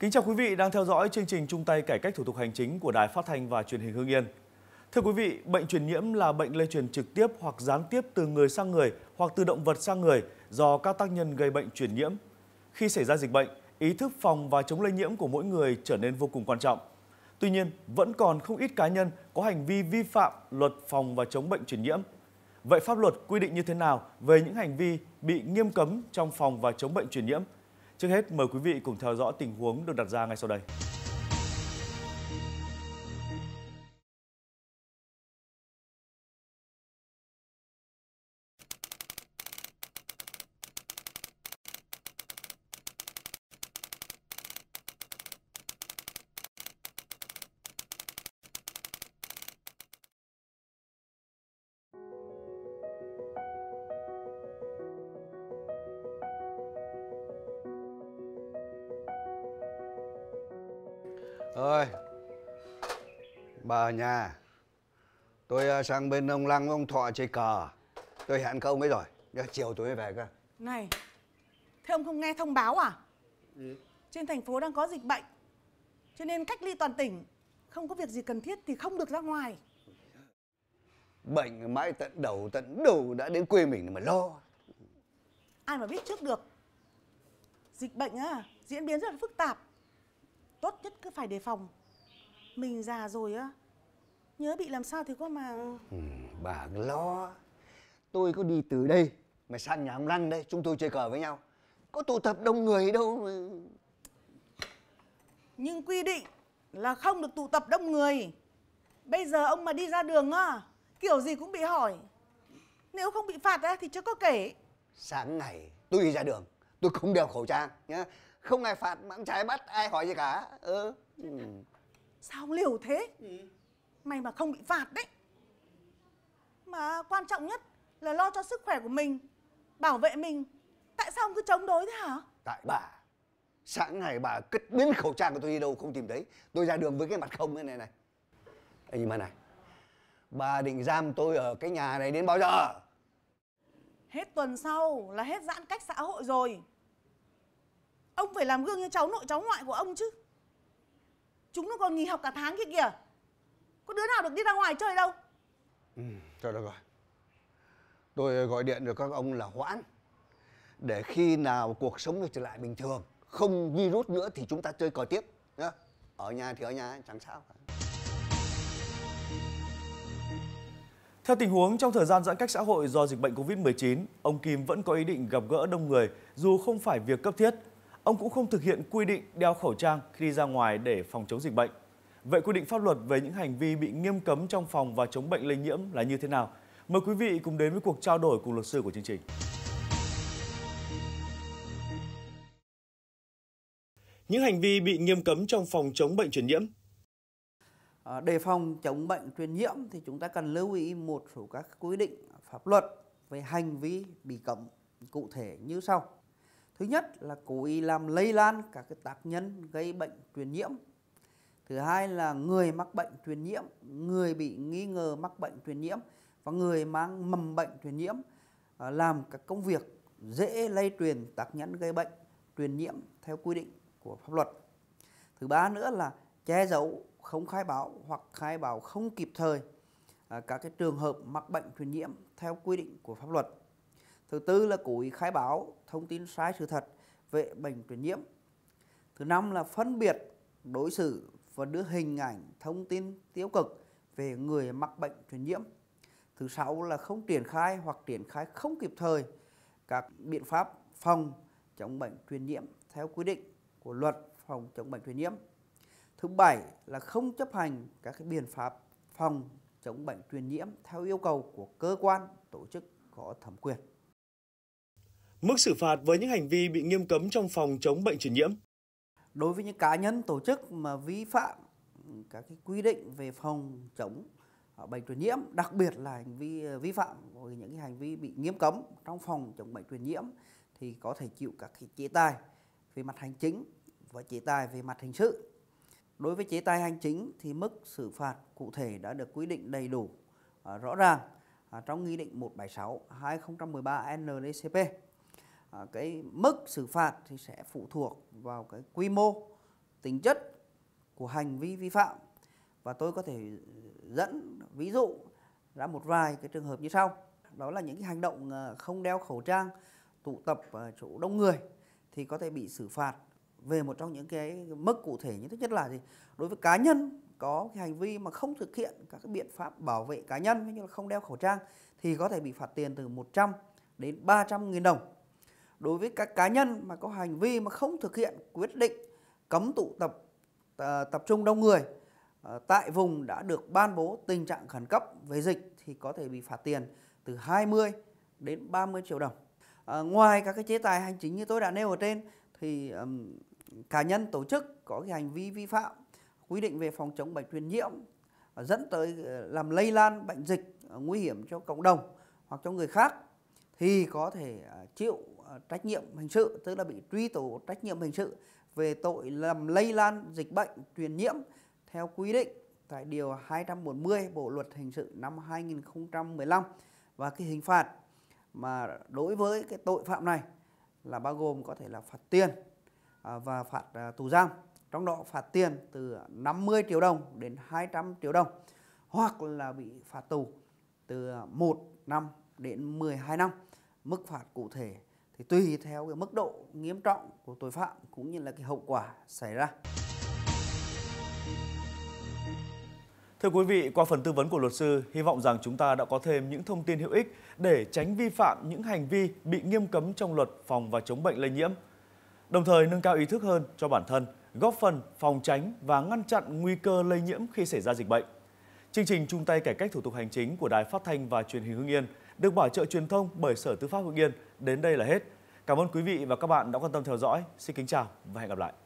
Kính chào quý vị đang theo dõi chương trình chung tay cải cách thủ tục hành chính của Đài Phát thanh và Truyền hình Hưng Yên. Thưa quý vị, bệnh truyền nhiễm là bệnh lây truyền trực tiếp hoặc gián tiếp từ người sang người hoặc từ động vật sang người do các tác nhân gây bệnh truyền nhiễm. Khi xảy ra dịch bệnh, ý thức phòng và chống lây nhiễm của mỗi người trở nên vô cùng quan trọng. Tuy nhiên, vẫn còn không ít cá nhân có hành vi vi phạm luật phòng và chống bệnh truyền nhiễm. Vậy pháp luật quy định như thế nào về những hành vi bị nghiêm cấm trong phòng và chống bệnh truyền nhiễm – Trước hết mời quý vị cùng theo dõi tình huống được đặt ra ngay sau đây. ơi bà ở nhà tôi ờ, sang bên ông lăng ông thọ chơi cờ tôi hẹn các ông ấy rồi chiều tôi mới về cơ này thế ông không nghe thông báo à ừ. trên thành phố đang có dịch bệnh cho nên cách ly toàn tỉnh không có việc gì cần thiết thì không được ra ngoài bệnh mãi tận đầu tận đầu đã đến quê mình mà lo ai mà biết trước được dịch bệnh á diễn biến rất là phức tạp tốt nhất cứ phải đề phòng mình già rồi á nhớ bị làm sao thì có mà ừ, bà lo tôi có đi từ đây mà sang nhà ông lăng đây chúng tôi chơi cờ với nhau có tụ tập đông người đâu mà nhưng quy định là không được tụ tập đông người bây giờ ông mà đi ra đường á kiểu gì cũng bị hỏi nếu không bị phạt á thì chưa có kể sáng ngày tôi đi ra đường tôi không đeo khẩu trang nhá không ai phạt mà ăn trái bắt ai hỏi gì cả ừ. ừ. sao liều thế ừ. mày mà không bị phạt đấy mà quan trọng nhất là lo cho sức khỏe của mình bảo vệ mình tại sao ông cứ chống đối thế hả tại bà sáng ngày bà cất đến khẩu trang của tôi đi đâu không tìm thấy tôi ra đường với cái mặt không thế này này Ê, mà này bà định giam tôi ở cái nhà này đến bao giờ hết tuần sau là hết giãn cách xã hội rồi ông phải làm gương cho cháu nội cháu ngoại của ông chứ chúng nó còn nghỉ học cả tháng kia kìa có đứa nào được đi ra ngoài chơi đâu ừ thôi được rồi tôi gọi điện được các ông là hoãn để khi nào cuộc sống nó trở lại bình thường không virus nữa thì chúng ta chơi cờ tiếp nhá ở nhà thì ở nhà chẳng sao cả. Theo tình huống trong thời gian giãn cách xã hội do dịch bệnh Covid-19, ông Kim vẫn có ý định gặp gỡ đông người dù không phải việc cấp thiết Ông cũng không thực hiện quy định đeo khẩu trang khi đi ra ngoài để phòng chống dịch bệnh. Vậy quy định pháp luật về những hành vi bị nghiêm cấm trong phòng và chống bệnh lây nhiễm là như thế nào? Mời quý vị cùng đến với cuộc trao đổi cùng luật sư của chương trình. Những hành vi bị nghiêm cấm trong phòng chống bệnh truyền nhiễm à, Đề phòng chống bệnh truyền nhiễm thì chúng ta cần lưu ý một số các quy định pháp luật về hành vi bị cấm cụ thể như sau. Thứ nhất là cố ý làm lây lan các cái tác nhân gây bệnh truyền nhiễm. Thứ hai là người mắc bệnh truyền nhiễm, người bị nghi ngờ mắc bệnh truyền nhiễm và người mang mầm bệnh truyền nhiễm à, làm các công việc dễ lây truyền tác nhân gây bệnh truyền nhiễm theo quy định của pháp luật. Thứ ba nữa là che giấu, không khai báo hoặc khai báo không kịp thời à, các cái trường hợp mắc bệnh truyền nhiễm theo quy định của pháp luật. Thứ tư là cố ý khai báo thông tin sai sự thật về bệnh truyền nhiễm. Thứ năm là phân biệt, đối xử và đưa hình ảnh thông tin tiêu cực về người mắc bệnh truyền nhiễm. Thứ sáu là không triển khai hoặc triển khai không kịp thời các biện pháp phòng chống bệnh truyền nhiễm theo quy định của luật phòng chống bệnh truyền nhiễm. Thứ bảy là không chấp hành các cái biện pháp phòng chống bệnh truyền nhiễm theo yêu cầu của cơ quan tổ chức có thẩm quyền mức xử phạt với những hành vi bị nghiêm cấm trong phòng chống bệnh truyền nhiễm. Đối với những cá nhân tổ chức mà vi phạm các cái quy định về phòng chống ờ, bệnh truyền nhiễm, đặc biệt là hành vi ờ, vi phạm của những cái hành vi bị nghiêm cấm trong phòng chống bệnh truyền nhiễm thì có thể chịu các cái chế tài về mặt hành chính và chế tài về mặt hình sự. Đối với chế tài hành chính thì mức xử phạt cụ thể đã được quy định đầy đủ ờ, rõ ràng trong Nghị định 176 2013 NDCP À, cái mức xử phạt thì sẽ phụ thuộc vào cái quy mô tính chất của hành vi vi phạm và tôi có thể dẫn ví dụ ra một vài cái trường hợp như sau đó là những cái hành động à, không đeo khẩu trang tụ tập ở chỗ đông người thì có thể bị xử phạt về một trong những cái mức cụ thể như thứ nhất là gì đối với cá nhân có cái hành vi mà không thực hiện các cái biện pháp bảo vệ cá nhân như là không đeo khẩu trang thì có thể bị phạt tiền từ 100 đến 300 nghìn đồng đối với các cá nhân mà có hành vi mà không thực hiện quyết định cấm tụ tập ờ, tập trung đông người ờ, tại vùng đã được ban bố tình trạng khẩn cấp về dịch thì có thể bị phạt tiền từ 20 đến 30 triệu đồng. À, ngoài các cái chế tài hành chính như tôi đã nêu ở trên thì um, cá nhân tổ chức có cái hành vi vi phạm quy định về phòng chống bệnh truyền nhiễm dẫn tới làm lây lan bệnh dịch nguy hiểm cho cộng đồng hoặc cho người khác thì có thể chịu Ờ, trách nhiệm hình sự tức là bị truy tố trách nhiệm hình sự về tội làm lây lan dịch bệnh truyền nhiễm theo quy định tại điều 240 Bộ luật hình sự năm 2015 và cái hình phạt mà đối với cái tội phạm này là bao gồm có thể là phạt tiền à, và phạt à, tù giam trong đó phạt tiền từ 50 triệu đồng đến 200 triệu đồng hoặc là bị phạt tù từ 1 năm đến 12 năm mức phạt cụ thể thì tùy theo cái mức độ nghiêm trọng của tội phạm cũng như là cái hậu quả xảy ra. Thưa quý vị, qua phần tư vấn của luật sư, hy vọng rằng chúng ta đã có thêm những thông tin hữu ích để tránh vi phạm những hành vi bị nghiêm cấm trong luật phòng và chống bệnh lây nhiễm. Đồng thời nâng cao ý thức hơn cho bản thân, góp phần phòng tránh và ngăn chặn nguy cơ lây nhiễm khi xảy ra dịch bệnh. Chương trình chung tay cải cách thủ tục hành chính của Đài Phát thanh và Truyền hình Hưng Yên được bảo trợ truyền thông bởi Sở Tư pháp Hưng Yên đến đây là hết. Cảm ơn quý vị và các bạn đã quan tâm theo dõi. Xin kính chào và hẹn gặp lại.